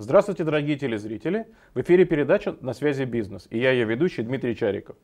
Здравствуйте, дорогие телезрители! В эфире передача «На связи бизнес» и я ее ведущий Дмитрий Чариков.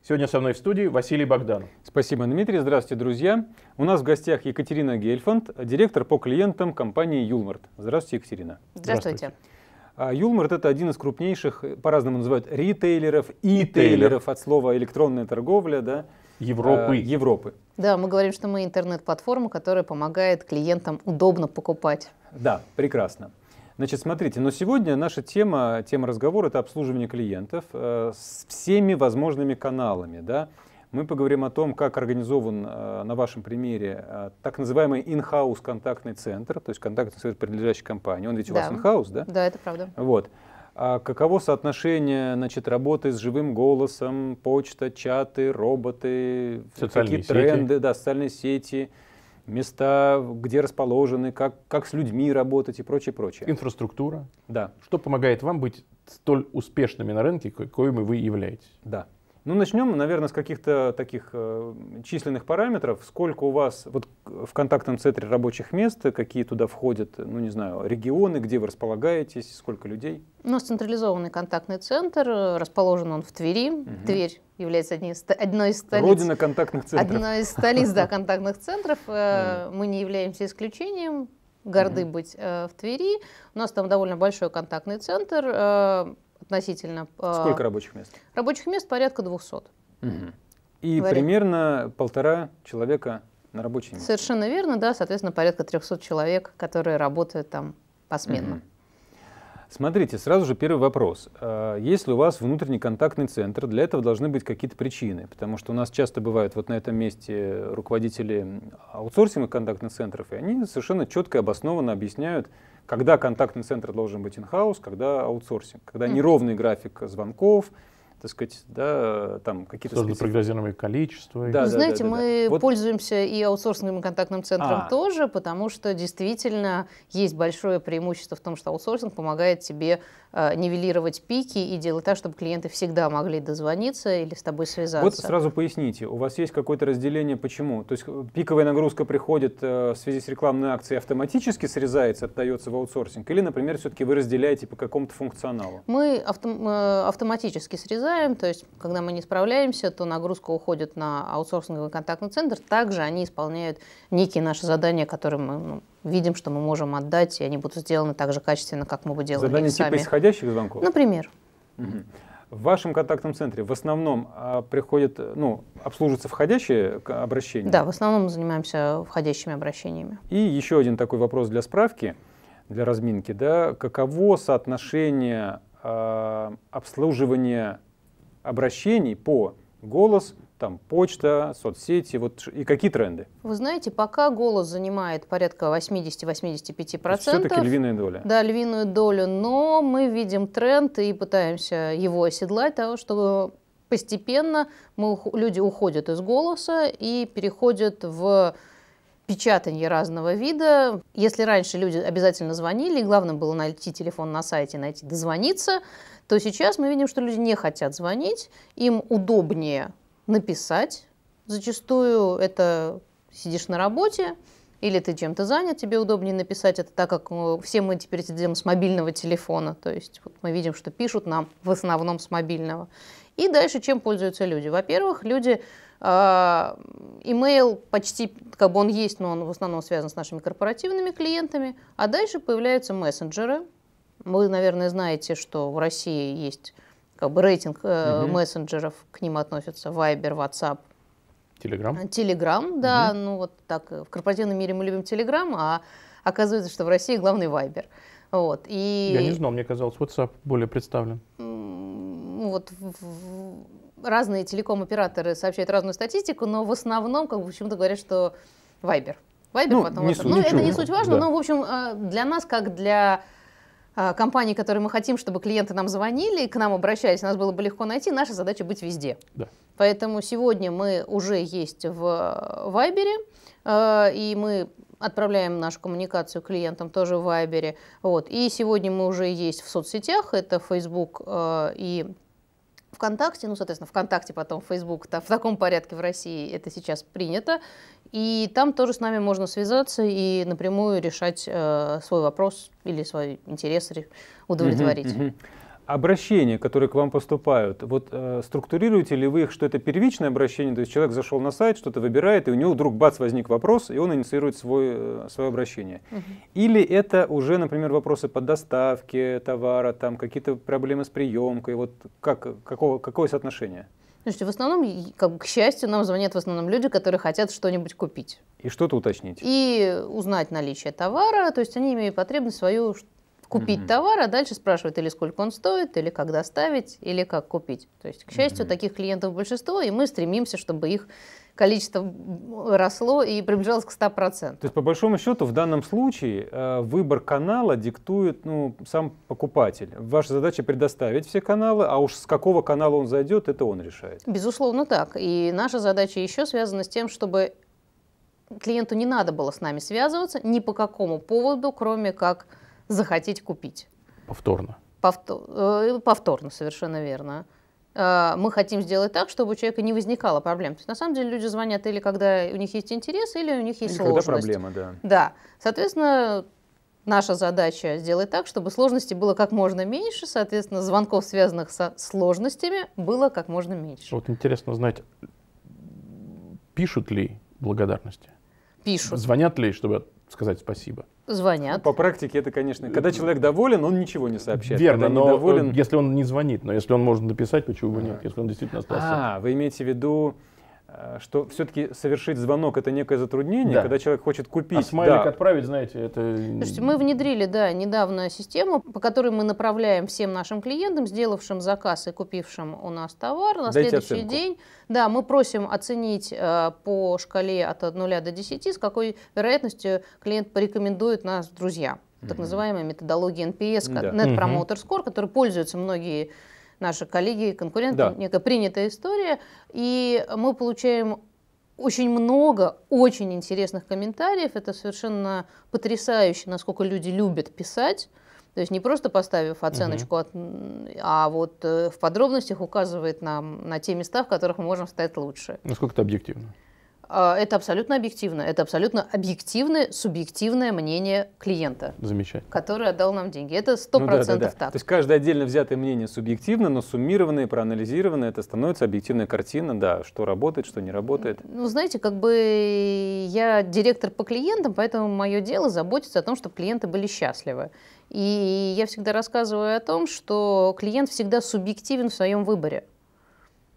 Сегодня со мной в студии Василий Богданов. Спасибо, Дмитрий. Здравствуйте, друзья. У нас в гостях Екатерина Гельфанд, директор по клиентам компании «Юлмарт». Здравствуйте, Екатерина. Здравствуйте. Здравствуйте. А, «Юлмарт» — это один из крупнейших, по-разному называют, ритейлеров, и-тейлеров, от слова «электронная торговля», да, Европы. Э, Европы. Да, мы говорим, что мы интернет-платформа, которая помогает клиентам удобно покупать. Да, прекрасно. Значит, смотрите, но сегодня наша тема, тема разговора — это обслуживание клиентов э, с всеми возможными каналами. Да? Мы поговорим о том, как организован э, на вашем примере э, так называемый in-house контактный центр, то есть контактный центр принадлежащий компании. Он ведь у да. вас in-house, да? Да, это правда. Вот. А каково соотношение значит, работы с живым голосом, почта, чаты, роботы, социальные какие сети. тренды, да, социальные сети — места, где расположены, как, как с людьми работать и прочее, прочее. Инфраструктура. Да. Что помогает вам быть столь успешными на рынке, какой вы являетесь. Да. Ну, начнем, наверное, с каких-то таких э, численных параметров. Сколько у вас вот, в контактном центре рабочих мест, какие туда входят, ну, не знаю, регионы, где вы располагаетесь, сколько людей? У нас централизованный контактный центр, э, расположен он в Твери. Угу. Тверь является одной из, одной из столиц. Родина контактных центров. Одной из столиц, да, контактных центров. Э, мы не являемся исключением горды быть э, в Твери. У нас там довольно большой контактный центр относительно. Э, Сколько рабочих мест? Рабочих мест порядка 200. Угу. И Вари... примерно полтора человека на рабочем месте. Совершенно верно, да, соответственно, порядка 300 человек, которые работают там посменно. Угу. Смотрите, сразу же первый вопрос. Э, есть ли у вас внутренний контактный центр, для этого должны быть какие-то причины, потому что у нас часто бывают вот на этом месте руководители аутсорсинга контактных центров, и они совершенно четко и обоснованно объясняют, когда контактный центр должен быть in-house, когда аутсорсинг, когда неровный график звонков, так сказать, да, там какие-то... Сложно специф... прогнозируемые количества. Да, да, знаете, да, да, мы Вот... пользуемся и аутсорсинговым контактным центром а. тоже, потому что действительно есть большое преимущество в том, что аутсорсинг помогает тебе Э, нивелировать пики и делать так, чтобы клиенты всегда могли дозвониться или с тобой связаться. Вот сразу поясните, у вас есть какое-то разделение, почему? То есть э, пиковая нагрузка приходит э, в связи с рекламной акцией автоматически срезается, отдается в аутсорсинг? Или, например, все-таки вы разделяете по какому-то функционалу? Мы авто автоматически срезаем, то есть когда мы не справляемся, то нагрузка уходит на аутсорсинговый контактный центр. Также они исполняют некие наши задания, которые мы ну, видим, что мы можем отдать, и они будут сделаны так же качественно, как мы бы делали Задание их типа сами. типа исходящих звонков? Например. Угу. В вашем контактном центре в основном а, приходят, ну, обслуживаются входящие обращения? Да, в основном мы занимаемся входящими обращениями. И еще один такой вопрос для справки, для разминки, да, каково соотношение а, обслуживания обращений по голос, там почта, соцсети, вот и какие тренды? Вы знаете, пока голос занимает порядка 80-85%. процентов. Все-таки львиная доля. Да, львиную долю, но мы видим тренд и пытаемся его оседлать, того, чтобы постепенно мы, люди уходят из голоса и переходят в печатание разного вида. Если раньше люди обязательно звонили, и главное было найти телефон на сайте, найти дозвониться, то сейчас мы видим, что люди не хотят звонить, им удобнее написать. Зачастую это сидишь на работе, или ты чем-то занят, тебе удобнее написать это, так как э, все мы теперь сидим с мобильного телефона, то есть вот мы видим, что пишут нам в основном с мобильного. И дальше чем пользуются люди? Во-первых, люди имейл а, почти, как бы он есть, но он в основном связан с нашими корпоративными клиентами, а дальше появляются мессенджеры, вы, наверное, знаете, что в России есть как бы рейтинг э, угу. мессенджеров, к ним относятся Viber, WhatsApp. Телеграм? Телеграм, э, да. Угу. Ну вот так, э, в корпоративном мире мы любим Телеграм, а оказывается, что в России главный Viber. Вот, и... Я не знал, мне казалось, WhatsApp более представлен. Ну, вот в... разные телеком-операторы сообщают разную статистику, но в основном как бы почему-то говорят, что Viber. Viber ну, потом... Не суть, ну, ничего. это не суть важно, да. но, в общем, э, для нас, как для Э, компании, которые мы хотим, чтобы клиенты нам звонили, к нам обращались, нас было бы легко найти, наша задача быть везде. Да. Поэтому сегодня мы уже есть в Вайбере, э, и мы отправляем нашу коммуникацию клиентам тоже в Вайбере. Вот. И сегодня мы уже есть в соцсетях, это Facebook э, и ВКонтакте, ну, соответственно, ВКонтакте, потом Facebook, там, в таком порядке в России это сейчас принято. И там тоже с нами можно связаться и напрямую решать э, свой вопрос или свой интерес удовлетворить. Uh-huh, uh-huh обращения, которые к вам поступают, вот э, структурируете ли вы их, что это первичное обращение, то есть человек зашел на сайт, что-то выбирает, и у него вдруг бац возник вопрос, и он инициирует свой, э, свое обращение. Угу. Или это уже, например, вопросы по доставке товара, там какие-то проблемы с приемкой, вот как, какого, какое соотношение? Слушайте, в основном, как, к счастью, нам звонят в основном люди, которые хотят что-нибудь купить. И что-то уточнить. И узнать наличие товара, то есть они имеют потребность свою купить mm-hmm. товар, а дальше спрашивает, или сколько он стоит, или как доставить, или как купить. То есть, к счастью, mm-hmm. таких клиентов большинство, и мы стремимся, чтобы их количество росло и приближалось к 100%. То есть, по большому счету, в данном случае э, выбор канала диктует ну, сам покупатель. Ваша задача предоставить все каналы, а уж с какого канала он зайдет, это он решает. Безусловно, так. И наша задача еще связана с тем, чтобы клиенту не надо было с нами связываться ни по какому поводу, кроме как захотеть купить. Повторно. Повтор... Э, повторно, совершенно верно. Э, мы хотим сделать так, чтобы у человека не возникало проблем. То есть, на самом деле люди звонят или когда у них есть интерес, или у них есть или сложность. Когда проблема, да. Да. Соответственно, наша задача сделать так, чтобы сложности было как можно меньше, соответственно, звонков, связанных со сложностями, было как можно меньше. Вот интересно знать, пишут ли благодарности? Пишут. Звонят ли, чтобы сказать спасибо? Звонят. Ну, по практике это, конечно, когда человек доволен, он ничего не сообщает. Верно, когда но э, недоволен... если он не звонит, но если он может написать, почему бы нет, а. если он действительно остался. А, вы имеете в виду Э, что все-таки совершить звонок это некое затруднение, да. когда человек хочет купить. А смайлик да. отправить, знаете, это... Слушайте, мы внедрили, да, недавно систему, по которой мы направляем всем нашим клиентам, сделавшим заказ и купившим у нас товар, на Дайте следующий оценку. день, да, мы просим оценить э, по шкале от 0 до 10, с какой вероятностью клиент порекомендует нас друзьям так называемая методология NPS, mm Net Promoter Score, которой пользуются многие наши коллеги и конкуренты, да. некая принятая история, и мы получаем очень много очень интересных комментариев. Это совершенно потрясающе, насколько люди любят писать. То есть не просто поставив оценочку, угу. от, а вот э, в подробностях указывает нам на те места, в которых мы можем стать лучше. Насколько это объективно? А, это абсолютно объективно. Это абсолютно объективное, субъективное мнение клиента, Замечательно. который отдал нам деньги. Это 100% ну, да, да, да. так. То есть каждое отдельно взятое мнение субъективно, но суммированное, проанализированное, это становится объективная картина, да, что работает, что не работает. Ну, знаете, как бы я директор по клиентам, поэтому мое дело заботиться о том, чтобы клиенты были счастливы. И я всегда рассказываю о том, что клиент всегда субъективен в своем выборе.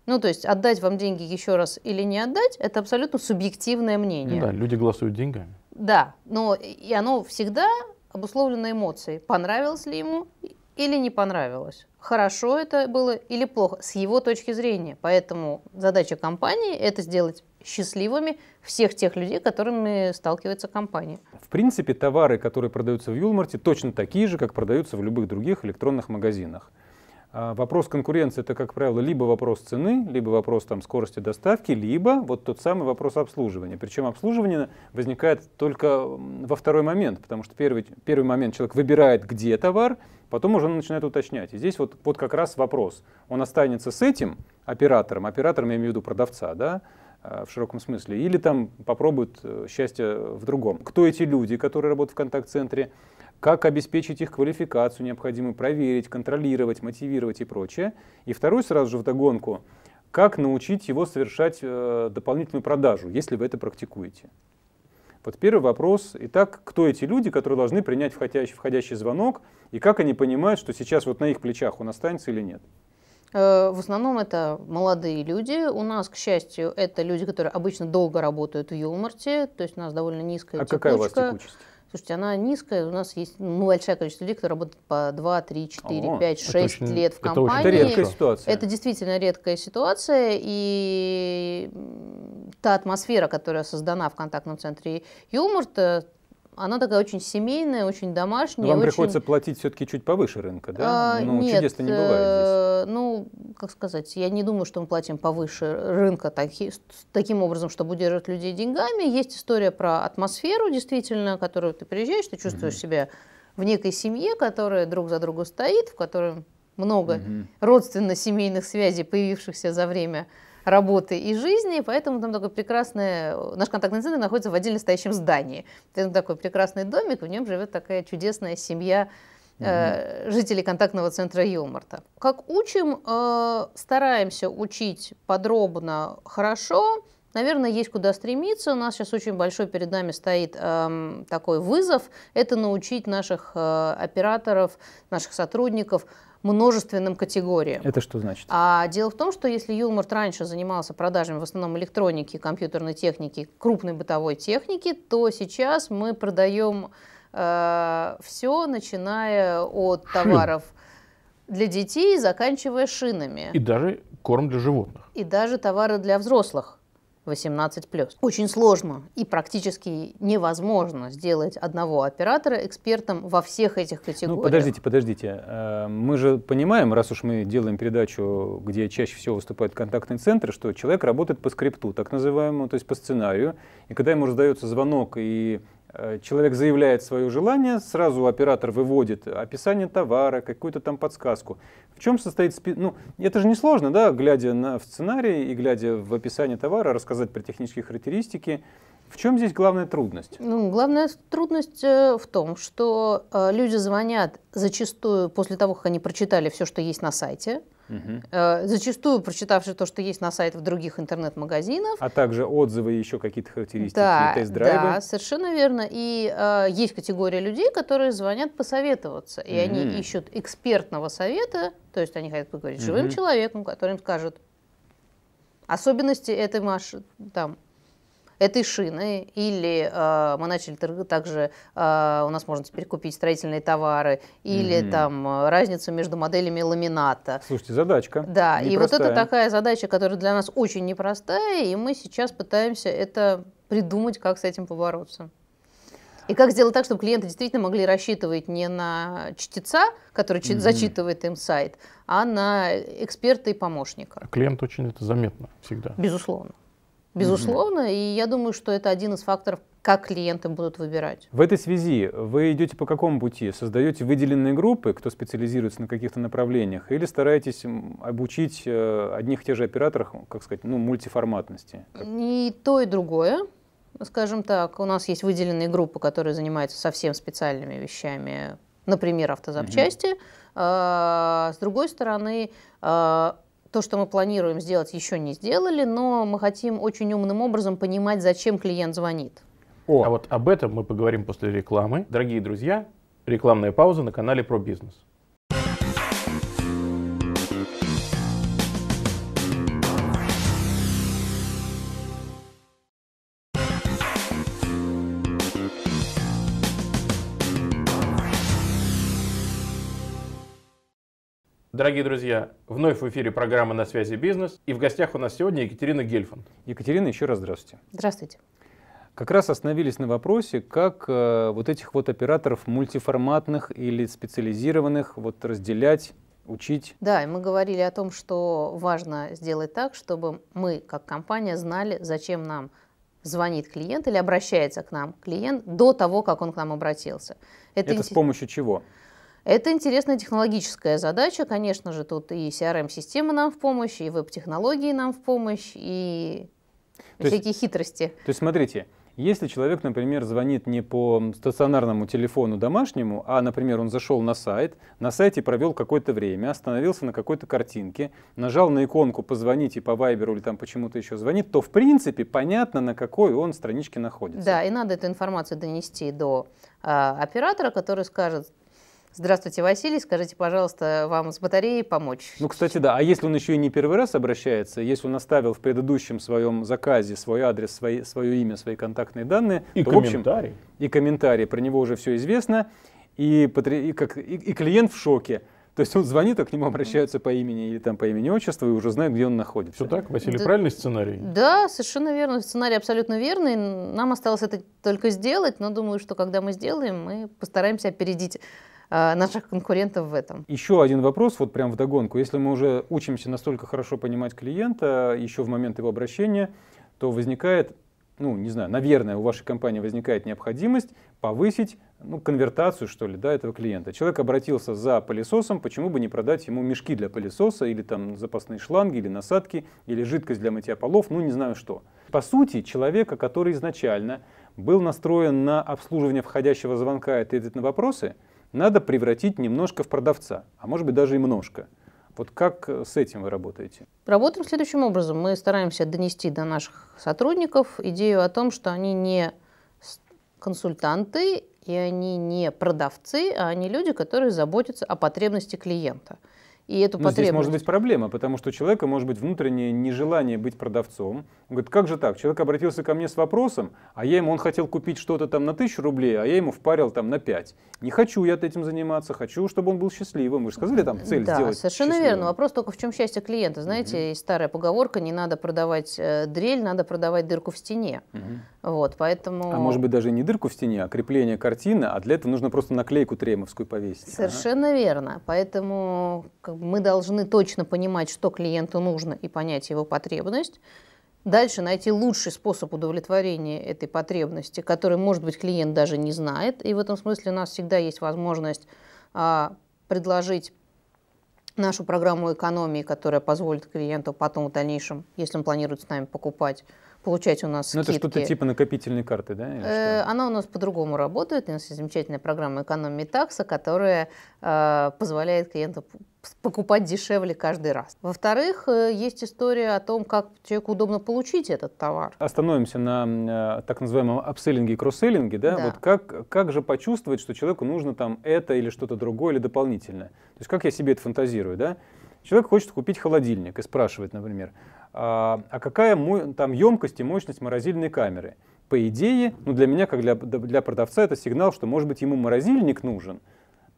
Ну, то есть отдать вам деньги еще раз или не отдать, это абсолютно субъективное мнение. Ну да, люди голосуют деньгами. Да, но и оно всегда обусловлено эмоцией. Понравилось ли ему или не понравилось. Хорошо это было или плохо, с его точки зрения. Поэтому задача компании – это сделать счастливыми всех тех людей, которыми сталкивается компания. В принципе, товары, которые продаются в Юлмарте, точно такие же, как продаются в любых других электронных магазинах. А вопрос конкуренции это, как правило, либо вопрос цены, либо вопрос там, скорости доставки, либо вот тот самый вопрос обслуживания. Причем обслуживание возникает только во второй момент, потому что первый, первый момент человек выбирает, где товар, потом уже он начинает уточнять. И здесь вот, вот как раз вопрос. Он останется с этим оператором, оператором я имею в виду продавца, да, Э, в широком смысле, или там попробуют э, счастье в другом. Кто эти люди, которые работают в контакт-центре, как обеспечить их квалификацию, необходимо проверить, контролировать, мотивировать и прочее. И второй сразу же вдогонку, как научить его совершать э, дополнительную продажу, если вы это практикуете. Вот первый вопрос. Итак, кто эти люди, которые должны принять входящий, входящий звонок, и как они понимают, что сейчас вот на их плечах он останется или нет? Э, в основном это молодые люди. У нас, к счастью, это люди, которые обычно долго работают в Юлмарте, то есть у нас довольно низкая а текучка. какая у вас текучесть? Слушайте, она низкая, у нас есть ну, большое количество людей, которые работают по 2, 3, 4, О, 5, 6 очень, лет в компании. Это, это редкая ситуация. Это действительно редкая ситуация, и та атмосфера, которая создана в контактном центре Юморт, она такая очень семейная, очень домашняя. Но вам очень... приходится платить все-таки чуть повыше рынка, да? А, ну, нет, чудес-то не бывает здесь. Э, ну, как сказать, я не думаю, что мы платим повыше рынка таки, таким образом, чтобы удержать людей деньгами. Есть история про атмосферу, действительно, которую ты приезжаешь, ты чувствуешь mm себя в некой семье, которая друг за другу стоит, в которой много mm родственно-семейных связей, появившихся за время работы и жизни, поэтому там такой прекрасный, э, наш контактный центр находится в отдельно стоящем здании. Это такой прекрасный домик, в нем живет такая чудесная семья э, жителей контактного центра Юморта. Как учим, э, стараемся учить подробно, хорошо, Наверное, есть куда стремиться. У нас сейчас очень большой перед нами стоит эм, такой вызов. Это научить наших операторов, наших сотрудников множественным категориям. Это что значит? А дело в том, что если Юлморт раньше занимался продажами в основном электроники, компьютерной техники, крупной бытовой техники, то сейчас мы продаем э, все, начиная от Шин. товаров для детей, заканчивая шинами. И даже корм для животных. И даже товары для взрослых. 18+. Очень сложно и практически невозможно сделать одного оператора экспертом во всех этих ну, категориях. Ну, подождите, подождите. Э, мы же понимаем, раз уж мы делаем передачу, где чаще всего выступают контактные центры, что человек работает по скрипту, так называемому, то есть по сценарию. И когда ему раздается звонок и Э, человек заявляет свое желание, сразу оператор выводит описание товара, какую-то там подсказку. В чем состоит спи... Ну, это же несложно, да, глядя на, в сценарий и глядя в описание товара, рассказать про технические характеристики. В чем здесь главная трудность? Ну, главная трудность э, в том, что э, люди звонят зачастую после того, как они прочитали все, что есть на сайте, угу. зачастую прочитавши то, что есть на сайтах других интернет-магазинов. А также отзывы и еще какие-то характеристики, да, тест-драйвы. Да, совершенно верно. И э, есть категория людей, которые звонят посоветоваться, и угу. они ищут экспертного совета, то есть они хотят поговорить с живым человеком, который им скажет особенности этой маш... там, этой шины, или э, мы начали также, э, у нас можно теперь купить строительные товары, или угу. там э, разницу между моделями ламината. Слушайте, задачка. Да, непростая. и вот это такая задача, которая для нас очень непростая, и мы сейчас пытаемся это придумать, как с этим побороться. И как сделать так, чтобы клиенты действительно могли рассчитывать не на чтеца, который mm-hmm. зачитывает им сайт, а на эксперта и помощника. клиент очень это заметно всегда. Безусловно безусловно. Угу. И я думаю, что это один из факторов, как клиенты будут выбирать. В этой связи вы идете по какому пути? Создаете выделенные группы, кто специализируется на каких-то направлениях, или стараетесь обучить э, одних и тех же операторов, как сказать, ну, мультиформатности? И то, и другое. Скажем так, у нас есть выделенные группы, которые занимаются совсем специальными вещами, например, автозапчасти. Угу. С другой стороны, а, то, что мы планируем сделать, еще не сделали, но мы хотим очень умным образом понимать, зачем клиент звонит. О, а вот об этом мы поговорим после рекламы. Дорогие друзья, рекламная пауза на канале про бизнес. Дорогие друзья, вновь в эфире программа «На связи бизнес». И в гостях у нас сегодня Екатерина Гельфанд. Екатерина, еще раз здравствуйте. Здравствуйте. Как раз остановились на вопросе, как э, вот этих вот операторов мультиформатных или специализированных вот разделять, учить. Да, и мы говорили о том, что важно сделать так, чтобы мы, как компания, знали, зачем нам звонит клиент или обращается к нам клиент до того, как он к нам обратился. Это, Это с помощью чего? Это интересная технологическая задача. Конечно же, тут и CRM-системы нам в помощь, и веб-технологии нам в помощь, и то всякие есть, хитрости. То есть смотрите, если человек, например, звонит не по стационарному телефону домашнему, а, например, он зашел на сайт, на сайте провел какое-то время, остановился на какой-то картинке, нажал на иконку «позвоните» по Вайберу или там почему-то еще звонит, то, в принципе, понятно, на какой он страничке находится. Да, и надо эту информацию донести до э, оператора, который скажет, Здравствуйте, Василий. Скажите, пожалуйста, вам с батареей помочь? Ну, кстати, да. А если он еще и не первый раз обращается, если он оставил в предыдущем своем заказе свой адрес, свои, свое имя, свои контактные данные, и то, В общем, и комментарии Про него уже все известно. И, и, как, и, и клиент в шоке. То есть он звонит, а к нему обращаются по имени или там по имени отчеству и уже знает, где он находится. Все так, Василий, да, правильный сценарий? Да, совершенно верно. Сценарий абсолютно верный. Нам осталось это только сделать, но думаю, что когда мы сделаем, мы постараемся опередить Э, наших конкурентов в этом. Еще один вопрос, вот прям вдогонку. Если мы уже учимся настолько хорошо понимать клиента, еще в момент его обращения, то возникает ну, не знаю, наверное, у вашей компании возникает необходимость повысить ну, конвертацию, что ли, да, этого клиента. Человек обратился за пылесосом, почему бы не продать ему мешки для пылесоса, или там запасные шланги, или насадки, или жидкость для мытья полов, ну, не знаю что. По сути, человека, который изначально был настроен на обслуживание входящего звонка и ответить на вопросы, надо превратить немножко в продавца, а может быть даже и множко. Вот как э, с этим вы работаете? Работаем следующим образом. Мы стараемся донести до наших сотрудников идею о том, что они не консультанты и они не продавцы, а они люди, которые заботятся о потребности клиента – и эту Но ну, потребность. Здесь может быть проблема, потому что у человека может быть внутреннее нежелание быть продавцом. Он говорит, как же так? Человек обратился ко мне с вопросом, а я ему, он хотел купить что-то там на тысячу рублей, а я ему впарил там на пять. Не хочу я этим заниматься, хочу, чтобы он был счастливым. Вы же сказали там цель да, сделать совершенно счастливым. верно. Вопрос только в чем счастье клиента. Знаете, угу. есть старая поговорка, не надо продавать э, дрель, надо продавать дырку в стене. Угу. Вот, поэтому... А может быть даже не дырку в стене, а крепление картины, а для этого нужно просто наклейку тремовскую повесить. Совершенно ага. верно. Поэтому как бы, мы должны точно понимать, что клиенту нужно и понять его потребность. Дальше найти лучший способ удовлетворения этой потребности, который, может быть, клиент даже не знает. И в этом смысле у нас всегда есть возможность а, предложить нашу программу экономии, которая позволит клиенту потом в дальнейшем, если он планирует с нами покупать, получать у нас Ну, это что-то типа накопительной карты, да? Э, она у нас по-другому работает. У нас есть замечательная программа экономии такса, которая э, позволяет клиенту покупать дешевле каждый раз. Во-вторых, э, есть история о том, как человеку удобно получить этот товар. Остановимся на э, так называемом апселлинге и кросселлинге. Да? Да. Вот как, как же почувствовать, что человеку нужно там это или что-то другое, или дополнительное? То есть как я себе это фантазирую, да? Человек хочет купить холодильник и спрашивает, например, а, а, какая там емкость и мощность морозильной камеры. По идее, ну для меня, как для, для продавца, это сигнал, что, может быть, ему морозильник нужен,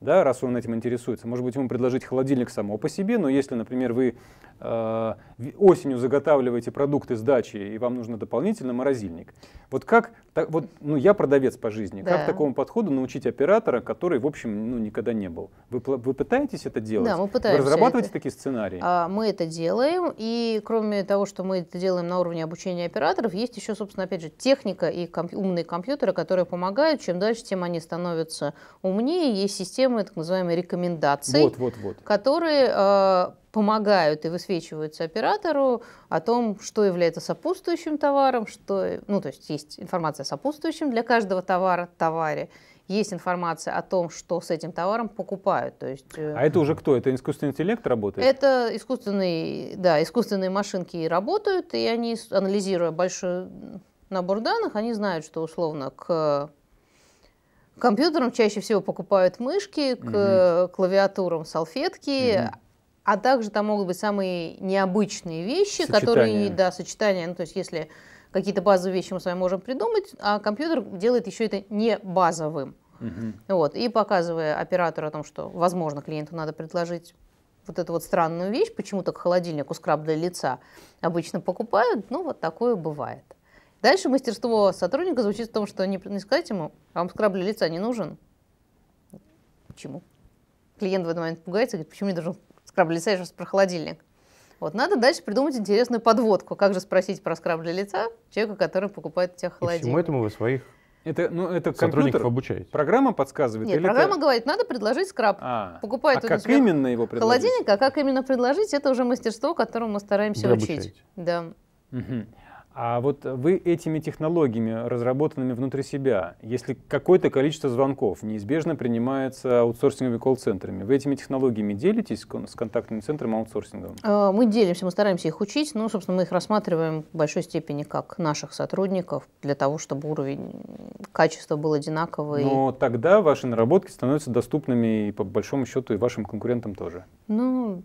да, раз он этим интересуется. Может быть, ему предложить холодильник само по себе, но если, например, вы э, осенью заготавливаете продукты с дачи, и вам нужно дополнительно морозильник. Вот как, так, вот, ну я продавец по жизни, да. как такому подходу научить оператора, который, в общем, ну, никогда не был? Вы, вы пытаетесь это делать? Да, мы пытаемся. Вы разрабатываете это. такие сценарии? А, мы это делаем, и кроме того, что мы это делаем на уровне обучения операторов, есть еще, собственно, опять же, техника и комп умные компьютеры, которые помогают. Чем дальше, тем они становятся умнее. Есть системы, самые так называемые рекомендации, вот, вот, вот. которые э, помогают и высвечиваются оператору о том, что является сопутствующим товаром, что, ну, то есть есть информация о сопутствующем для каждого товара, товаре, есть информация о том, что с этим товаром покупают. То есть, э, а это уже кто? Это искусственный интеллект работает? Это искусственные, да, искусственные машинки и работают, и они, анализируя большой набор данных, они знают, что условно к к компьютерам чаще всего покупают мышки, к mm клавиатурам салфетки, mm а также там могут быть самые необычные вещи, сочетания. которые, да, сочетания, ну, то есть если какие-то базовые вещи мы с вами можем придумать, а компьютер делает еще это не базовым. Угу. Вот, и показывая оператору о том, что, возможно, клиенту надо предложить вот эту вот странную вещь, почему-то холодильник у скраб для лица обычно покупают, ну, вот такое бывает. Дальше мастерство сотрудника звучит в том, что не, не сказать ему, а вам скраб для лица не нужен. Почему? Клиент в этот момент пугается, говорит, почему мне должен скраб для лица, я же про холодильник. Вот, надо дальше придумать интересную подводку. Как же спросить про скраб для лица человека, который покупает у тебя холодильник. И почему этому вы своих это, ну, это компьютер, обучаете. программа подсказывает? Нет, программа это... говорит, надо предложить скраб. А, Покупает а как именно его предложить? Холодильник, а как именно предложить, это уже мастерство, которому мы стараемся Вы учить. Обучаете. Да. Угу. А вот вы этими технологиями, разработанными внутри себя, если какое-то количество звонков неизбежно принимается аутсорсинговыми колл-центрами, вы этими технологиями делитесь с контактным центром аутсорсинговым? А, мы делимся, мы стараемся их учить. но, ну, собственно, мы их рассматриваем в большой степени как наших сотрудников для того, чтобы уровень качества был одинаковый. Но тогда ваши наработки становятся доступными и по большому счету и вашим конкурентам тоже. Ну,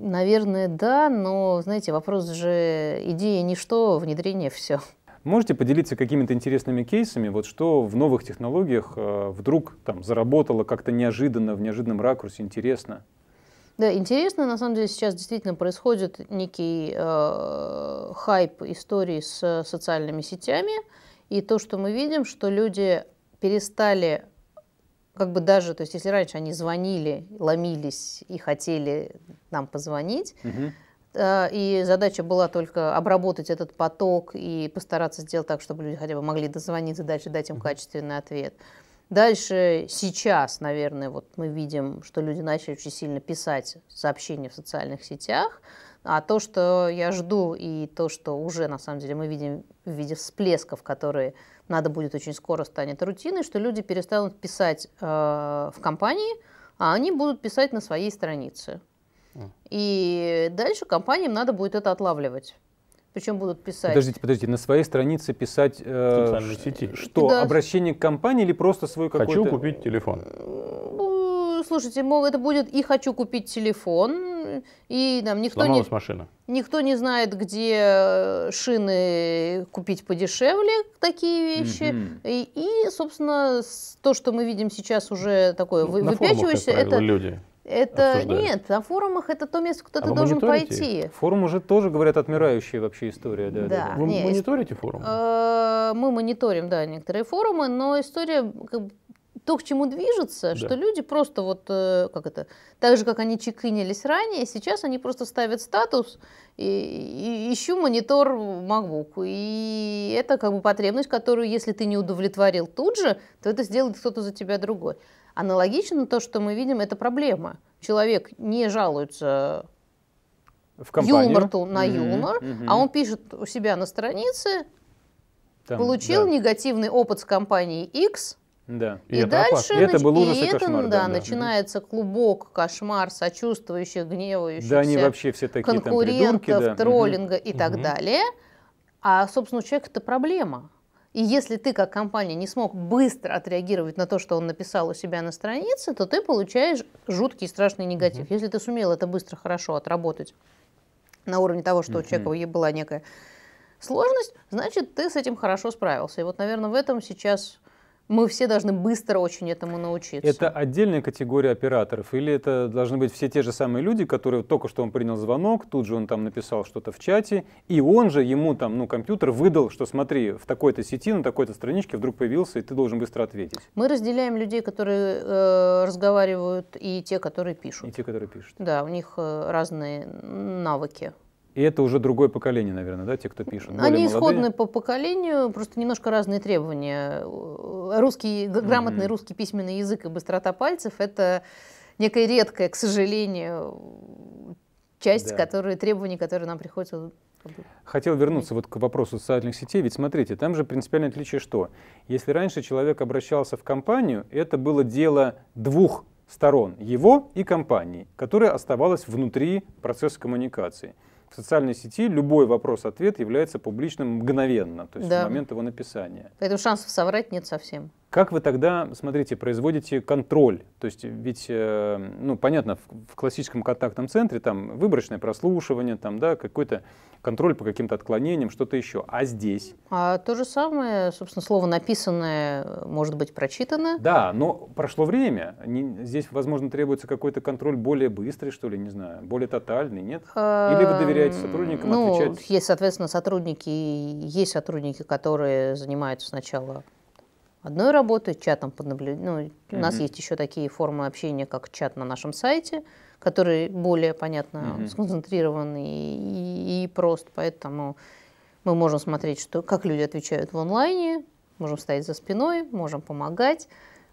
наверное, да, но, знаете, вопрос же идея не что пошло внедрение все. Можете поделиться какими-то интересными кейсами, вот что в новых технологиях э, вдруг там заработало как-то неожиданно, в неожиданном ракурсе, интересно? Да, интересно, на самом деле сейчас действительно происходит некий э, хайп истории с социальными сетями, и то, что мы видим, что люди перестали как бы даже, то есть если раньше они звонили, ломились и хотели нам позвонить, угу Э, и задача была только обработать этот поток и постараться сделать так, чтобы люди хотя бы могли дозвониться дальше, дать им качественный ответ. Дальше сейчас, наверное, вот мы видим, что люди начали очень сильно писать сообщения в социальных сетях, а то, что я жду, и то, что уже, на самом деле, мы видим в виде всплесков, которые надо будет очень скоро станет рутиной, что люди перестанут писать э, в компании, а они будут писать на своей странице. И дальше компаниям надо будет это отлавливать. Причем будут писать. Подождите, подождите, на своей странице писать э, сети. что да. обращение к компании или просто свой какой-то. Хочу купить телефон. Э, ну, слушайте, мол, это будет и хочу купить телефон, и нам никто Сломалась не машина. никто не знает, где э, шины купить подешевле такие вещи, mm-hmm. и, и собственно то, что мы видим сейчас уже такое ну, вы, это люди. Это обсуждают. нет, на форумах это то место, куда а ты должен пойти. Форум уже тоже говорят отмирающая вообще история, да. да. Вы нет, мониторите форумы? Э, мы мониторим, да, некоторые форумы, но история как бы, то, к чему движется, да. что люди просто вот, э, как это, так же, как они чекинились ранее, сейчас они просто ставят статус и, и ищу монитор MacBook. И это как бы потребность, которую, если ты не удовлетворил тут же, то это сделает кто-то за тебя другой. Аналогично то, что мы видим, это проблема. Человек не жалуется в компанию. на mm-hmm. юмор, mm-hmm. а он пишет у себя на странице, Там, получил да. негативный опыт с компанией X, да. И, и это дальше и это был ужас и, и это, кошмар, да, да, начинается клубок, кошмар, сочувствующих, гневающихся, да, они вообще все такие, конкурентов, там, придурки, да. троллинга угу. и так угу. далее. А, собственно, у человека это проблема. И если ты как компания не смог быстро отреагировать на то, что он написал у себя на странице, то ты получаешь жуткий страшный негатив. Угу. Если ты сумел это быстро хорошо отработать на уровне того, что угу. у человека была некая сложность, значит, ты с этим хорошо справился. И вот, наверное, в этом сейчас мы все должны быстро очень этому научиться. Это отдельная категория операторов? Или это должны быть все те же самые люди, которые только что он принял звонок, тут же он там написал что-то в чате, и он же ему там, ну, компьютер выдал, что смотри, в такой-то сети, на такой-то страничке вдруг появился, и ты должен быстро ответить. Мы разделяем людей, которые э, разговаривают, и те, которые пишут. И те, которые пишут. Да, у них э, разные навыки и это уже другое поколение, наверное, да, те, кто пишет. Более Они исходны молодые. по поколению, просто немножко разные требования. Русский, грамотный mm-hmm. русский письменный язык и быстрота пальцев – это некая редкая, к сожалению, часть, да. которые, требования, которые нам приходится Хотел вернуться вот к вопросу социальных сетей. Ведь смотрите, там же принципиальное отличие что? Если раньше человек обращался в компанию, это было дело двух сторон, его и компании, которая оставалась внутри процесса коммуникации – в социальной сети любой вопрос-ответ является публичным мгновенно, то есть да. в момент его написания. Поэтому шансов соврать нет совсем. Как вы тогда, смотрите, производите контроль? То есть ведь, э, ну, понятно, в, в классическом контактном центре там выборочное прослушивание, там, да, какой-то контроль по каким-то отклонениям, что-то еще. А здесь? А, то же самое, собственно, слово написанное может быть прочитано. Да, но прошло время. Не, здесь, возможно, требуется какой-то контроль более быстрый, что ли, не знаю, более тотальный, нет? Или вы доверяете эм, сотрудникам ну, отвечать? Ну, есть, соответственно, сотрудники, есть сотрудники, которые занимаются сначала одной работы, чатом под наблюдением. Ну, mm-hmm. У нас есть еще такие формы общения, как чат на нашем сайте, который более, понятно, mm сконцентрирован и, и, и прост, поэтому мы можем смотреть, что, как люди отвечают в онлайне, можем стоять за спиной, можем помогать,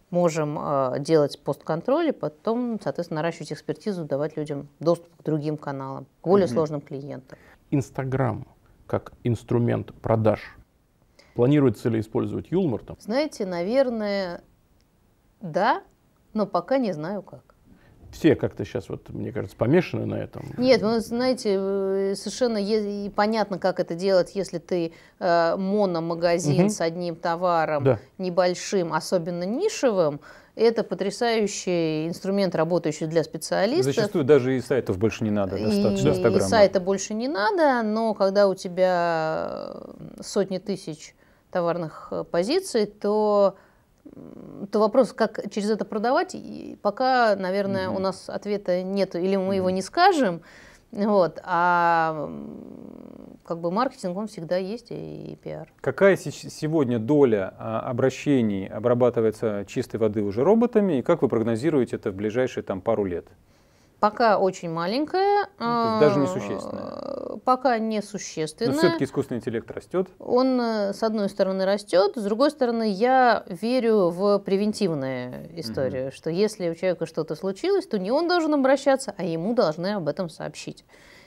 можем э, делать постконтроль и потом, соответственно, наращивать экспертизу, давать людям доступ к другим каналам, к более mm-hmm. сложным клиентам. Инстаграм как инструмент продаж – Планируется ли использовать юмор там? Знаете, наверное, да, но пока не знаю как все как-то сейчас, вот, мне кажется, помешаны на этом. Нет, вы знаете, э, совершенно и понятно, как это делать, если ты э, мономагазин угу. с одним товаром, да. небольшим, особенно нишевым. Это потрясающий инструмент, работающий для специалистов. Зачастую даже и сайтов больше не надо, достаточно и, И сайта больше не надо, но когда у тебя э, сотни тысяч товарных э, позиций, то, то вопрос, как через это продавать, пока, наверное, mm-hmm. у нас ответа нет, или мы mm-hmm. его не скажем. Вот, а как бы маркетинг, он всегда есть и, и пиар. Какая сегодня доля а, обращений обрабатывается чистой воды уже роботами, и как вы прогнозируете это в ближайшие там пару лет? Пока очень маленькая. Ну, даже несущественная. А, пока несущественная. Но все-таки искусственный интеллект растет. Он, э, с одной стороны, растет. С другой стороны, я верю в превентивную историю, угу. что если у человека что-то случилось, то не он должен обращаться, а ему должны об этом сообщить.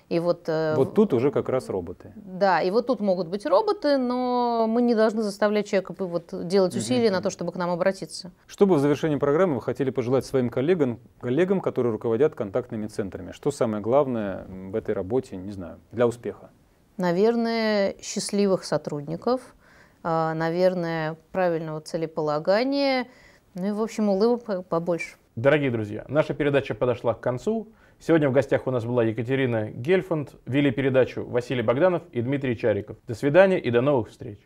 И вот, э, вот тут уже как раз роботы. Да, и вот тут могут быть роботы, но мы не должны заставлять человека вот, делать усилия на то, чтобы к нам обратиться. Чтобы в завершении программы вы хотели пожелать своим коллегам, коллегам, которые руководят контактными центрами? Что самое главное в этой работе, не знаю, для успеха? Наверное, счастливых сотрудников, а, наверное, правильного целеполагания, ну и, в общем, улыбок побольше. Дорогие друзья, наша передача подошла к концу. Сегодня в гостях у нас была Екатерина Гельфанд, вели передачу Василий Богданов и Дмитрий Чариков. До свидания и до новых встреч.